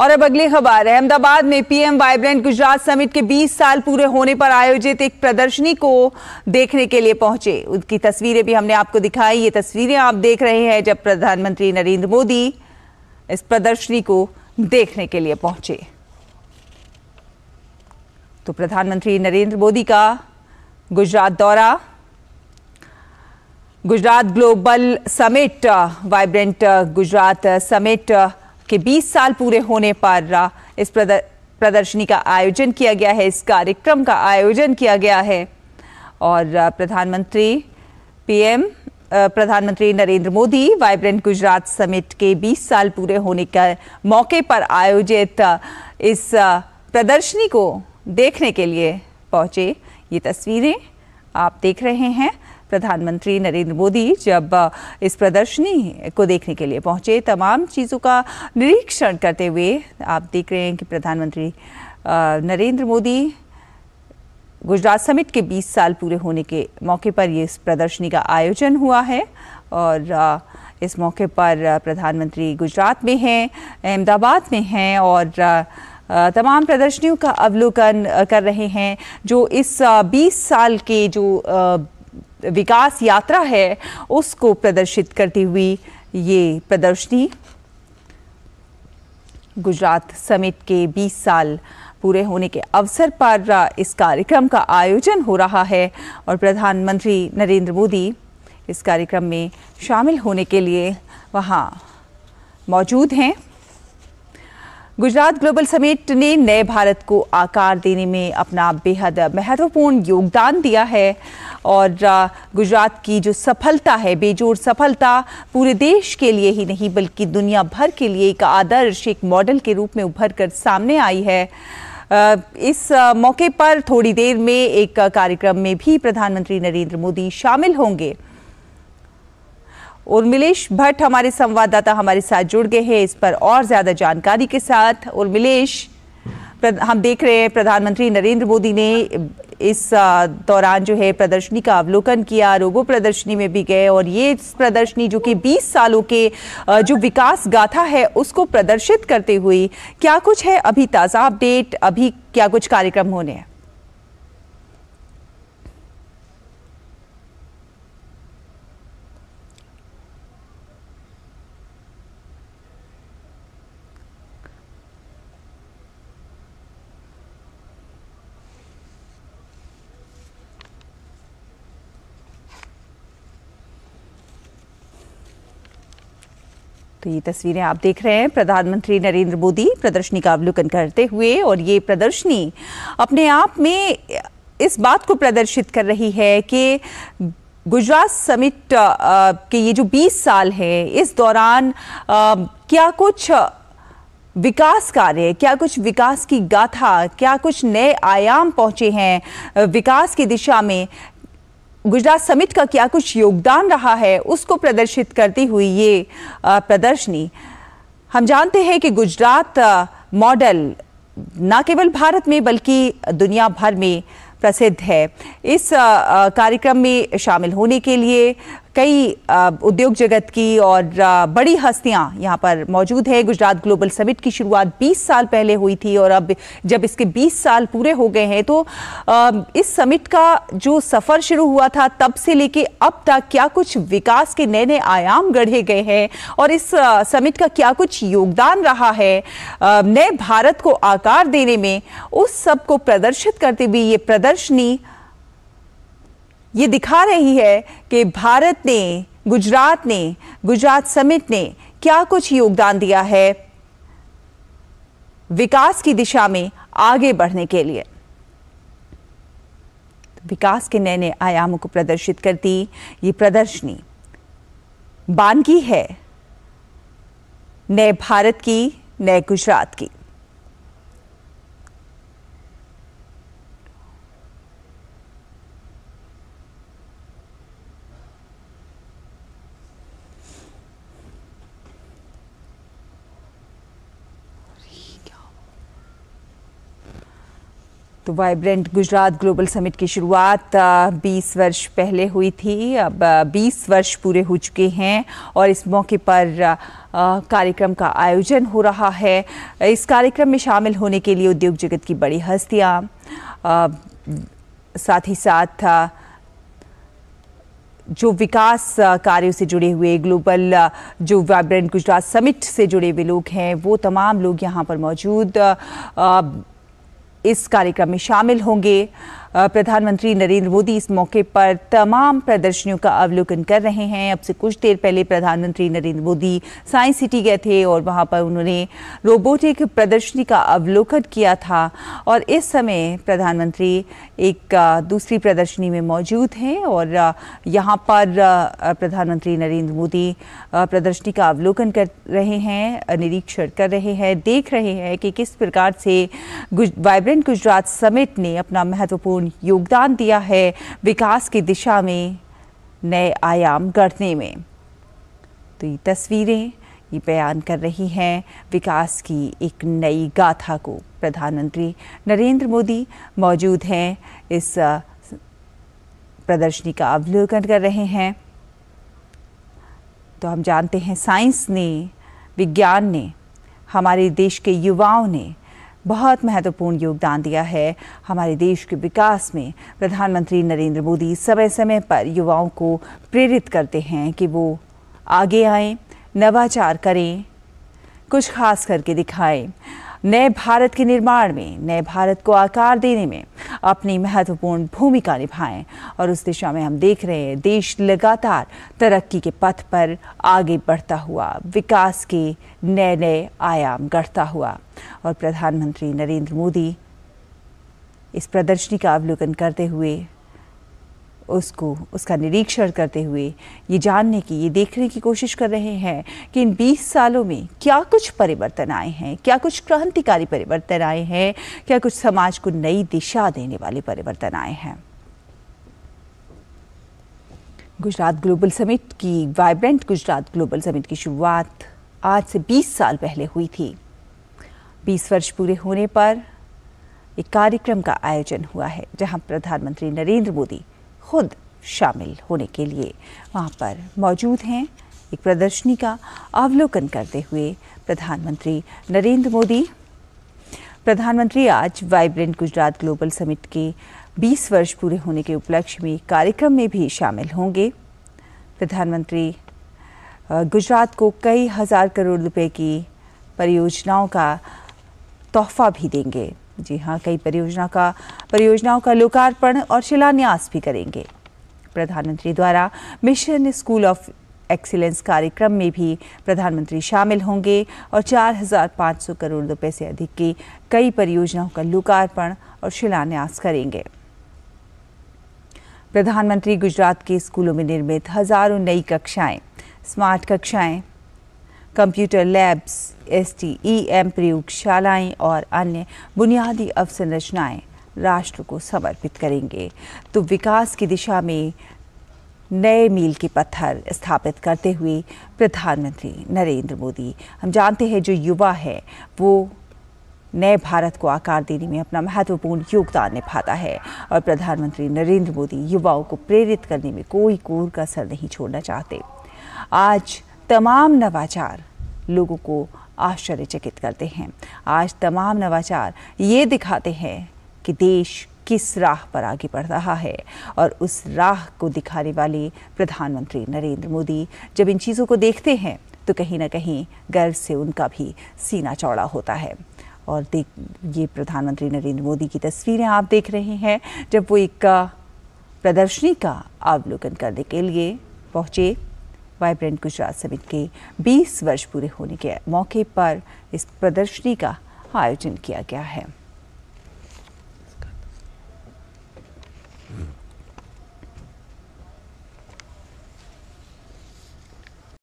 और अब अगली खबर अहमदाबाद में पीएम वाइब्रेंट गुजरात समिट के 20 साल पूरे होने पर आयोजित एक प्रदर्शनी को देखने के लिए पहुंचे उनकी तस्वीरें भी हमने आपको दिखाई ये तस्वीरें आप देख रहे हैं जब प्रधानमंत्री नरेंद्र मोदी इस प्रदर्शनी को देखने के लिए पहुंचे तो प्रधानमंत्री नरेंद्र मोदी का गुजरात दौरा Gujarat global summit vibrant Gujarat summit के 20 साल पूरे होने पर इस प्रदर्शनी का आयोजन किया गया है इस कार्यक्रम का आयोजन किया गया है और प्रधानमंत्री पीएम प्रधानमंत्री नरेंद्र मोदी वाइब्रेंट गुजरात समिट के 20 साल पूरे होने के मौके पर आयोजित इस प्रदर्शनी को देखने के लिए पहुंचे ये तस्वीरें आप देख रहे हैं प्रधानमंत्री नरेंद्र मोदी जब इस प्रदर्शनी को देखने के लिए पहुंचे तमाम चीज़ों का निरीक्षण करते हुए आप देख रहे हैं कि प्रधानमंत्री नरेंद्र मोदी गुजरात समिट के 20 साल पूरे होने के मौके पर ये इस प्रदर्शनी का आयोजन हुआ है और इस मौके पर प्रधानमंत्री गुजरात में हैं अहमदाबाद में हैं और तमाम प्रदर्शनियों का अवलोकन कर रहे हैं जो इस 20 साल के जो विकास यात्रा है उसको प्रदर्शित करती हुई ये प्रदर्शनी गुजरात समिट के 20 साल पूरे होने के अवसर पर इस कार्यक्रम का आयोजन हो रहा है और प्रधानमंत्री नरेंद्र मोदी इस कार्यक्रम में शामिल होने के लिए वहाँ मौजूद हैं गुजरात ग्लोबल समिट ने नए भारत को आकार देने में अपना बेहद महत्वपूर्ण योगदान दिया है और गुजरात की जो सफलता है बेजोड़ सफलता पूरे देश के लिए ही नहीं बल्कि दुनिया भर के लिए एक आदर्श एक मॉडल के रूप में उभर कर सामने आई है इस मौके पर थोड़ी देर में एक कार्यक्रम में भी प्रधानमंत्री नरेंद्र मोदी शामिल होंगे उर्मिलेश भट्ट हमारे संवाददाता हमारे साथ जुड़ गए हैं इस पर और ज्यादा जानकारी के साथ उर्मिलेश हम देख रहे हैं प्रधानमंत्री नरेंद्र मोदी ने इस दौरान जो है प्रदर्शनी का अवलोकन किया रोबो प्रदर्शनी में भी गए और ये प्रदर्शनी जो कि 20 सालों के जो विकास गाथा है उसको प्रदर्शित करते हुए क्या कुछ है अभी ताज़ा अपडेट अभी क्या कुछ कार्यक्रम होने हैं तो ये तस्वीरें आप देख रहे हैं प्रधानमंत्री नरेंद्र मोदी प्रदर्शनी का अवलोकन करते हुए और ये प्रदर्शनी अपने आप में इस बात को प्रदर्शित कर रही है कि गुजरात समिट के ये जो 20 साल है इस दौरान क्या कुछ विकास कार्य क्या कुछ विकास की गाथा क्या कुछ नए आयाम पहुंचे हैं विकास की दिशा में गुजरात समिट का क्या कुछ योगदान रहा है उसको प्रदर्शित करती हुई ये प्रदर्शनी हम जानते हैं कि गुजरात मॉडल न केवल भारत में बल्कि दुनिया भर में प्रसिद्ध है इस कार्यक्रम में शामिल होने के लिए कई उद्योग जगत की और बड़ी हस्तियां यहां पर मौजूद है गुजरात ग्लोबल समिट की शुरुआत 20 साल पहले हुई थी और अब जब इसके 20 साल पूरे हो गए हैं तो इस समिट का जो सफ़र शुरू हुआ था तब से लेके अब तक क्या कुछ विकास के नए नए आयाम गढ़े गए हैं और इस समिट का क्या कुछ योगदान रहा है नए भारत को आकार देने में उस सब को प्रदर्शित करते हुए ये प्रदर्शनी ये दिखा रही है कि भारत ने गुजरात ने गुजरात समिट ने क्या कुछ योगदान दिया है विकास की दिशा में आगे बढ़ने के लिए विकास के नए नए आयामों को प्रदर्शित करती ये प्रदर्शनी बानगी है नए भारत की नए गुजरात की तो वाइब्रेंट गुजरात ग्लोबल समिट की शुरुआत 20 वर्ष पहले हुई थी अब 20 वर्ष पूरे हो चुके हैं और इस मौके पर कार्यक्रम का आयोजन हो रहा है इस कार्यक्रम में शामिल होने के लिए उद्योग जगत की बड़ी हस्तियां साथ ही साथ जो विकास कार्यों से जुड़े हुए ग्लोबल जो वाइब्रेंट गुजरात समिट से जुड़े हुए लोग हैं वो तमाम लोग यहाँ पर मौजूद इस कार्यक्रम में शामिल होंगे प्रधानमंत्री नरेंद्र मोदी इस मौके पर तमाम प्रदर्शनियों का अवलोकन कर रहे हैं अब से कुछ देर पहले प्रधानमंत्री नरेंद्र मोदी साइंस सिटी गए थे और वहाँ पर उन्होंने रोबोटिक प्रदर्शनी का अवलोकन किया था और इस समय प्रधानमंत्री एक दूसरी प्रदर्शनी में मौजूद हैं और यहाँ पर प्रधानमंत्री नरेंद्र मोदी प्रदर्शनी का अवलोकन कर रहे हैं निरीक्षण कर रहे हैं देख रहे हैं कि किस प्रकार से गुज वाइब्रेंट गुजरात समिट ने अपना महत्वपूर्ण महत्वपूर्ण योगदान दिया है विकास की दिशा में नए आयाम गढ़ने में तो ये तस्वीरें ये बयान कर रही हैं विकास की एक नई गाथा को प्रधानमंत्री नरेंद्र मोदी मौजूद हैं इस प्रदर्शनी का अवलोकन कर रहे हैं तो हम जानते हैं साइंस ने विज्ञान ने हमारे देश के युवाओं ने बहुत महत्वपूर्ण योगदान दिया है हमारे देश के विकास में प्रधानमंत्री नरेंद्र मोदी समय समय पर युवाओं को प्रेरित करते हैं कि वो आगे आएं नवाचार करें कुछ खास करके दिखाएं नए भारत के निर्माण में नए भारत को आकार देने में अपनी महत्वपूर्ण भूमिका निभाएं और उस दिशा में हम देख रहे हैं देश लगातार तरक्की के पथ पर आगे बढ़ता हुआ विकास के नए नए आयाम गढ़ता हुआ और प्रधानमंत्री नरेंद्र मोदी इस प्रदर्शनी का अवलोकन करते हुए उसको उसका निरीक्षण करते हुए ये जानने की ये देखने की कोशिश कर रहे हैं कि इन 20 सालों में क्या कुछ परिवर्तन आए हैं क्या कुछ क्रांतिकारी परिवर्तन आए हैं क्या कुछ समाज को नई दिशा देने वाले परिवर्तन आए हैं गुजरात ग्लोबल समिट की वाइब्रेंट गुजरात ग्लोबल समिट की शुरुआत आज से 20 साल पहले हुई थी 20 वर्ष पूरे होने पर एक कार्यक्रम का आयोजन हुआ है जहां प्रधानमंत्री नरेंद्र मोदी खुद शामिल होने के लिए वहाँ पर मौजूद हैं एक प्रदर्शनी का अवलोकन करते हुए प्रधानमंत्री नरेंद्र मोदी प्रधानमंत्री आज वाइब्रेंट गुजरात ग्लोबल समिट के 20 वर्ष पूरे होने के उपलक्ष्य में कार्यक्रम में भी शामिल होंगे प्रधानमंत्री गुजरात को कई हज़ार करोड़ रुपए की परियोजनाओं का तोहफा भी देंगे जी हाँ कई परियोजना का परियोजनाओं का लोकार्पण और शिलान्यास भी करेंगे प्रधानमंत्री द्वारा मिशन स्कूल ऑफ एक्सीलेंस कार्यक्रम में भी प्रधानमंत्री शामिल होंगे और 4,500 करोड़ रुपए से अधिक की कई परियोजनाओं का लोकार्पण और शिलान्यास करेंगे प्रधानमंत्री गुजरात के स्कूलों में निर्मित हजारों नई कक्षाएं स्मार्ट कक्षाएं कंप्यूटर लैब्स एसटीईएम प्रयोगशालाएं और अन्य बुनियादी अवसंरचनाएं राष्ट्र को समर्पित करेंगे तो विकास की दिशा में नए मील के पत्थर स्थापित करते हुए प्रधानमंत्री नरेंद्र मोदी हम जानते हैं जो युवा है वो नए भारत को आकार देने में अपना महत्वपूर्ण योगदान निभाता है और प्रधानमंत्री नरेंद्र मोदी युवाओं को प्रेरित करने में कोई कोर कसर नहीं छोड़ना चाहते आज तमाम नवाचार लोगों को आश्चर्यचकित करते हैं आज तमाम नवाचार ये दिखाते हैं कि देश किस राह पर आगे बढ़ रहा है और उस राह को दिखाने वाले प्रधानमंत्री नरेंद्र मोदी जब इन चीज़ों को देखते हैं तो कहीं ना कहीं गर्व से उनका भी सीना चौड़ा होता है और देख ये प्रधानमंत्री नरेंद्र मोदी की तस्वीरें आप देख रहे हैं जब वो एक प्रदर्शनी का अवलोकन करने के लिए पहुँचे वाइब्रेंट गुजरात समिट के 20 वर्ष पूरे होने के मौके पर इस प्रदर्शनी का आयोजन किया गया है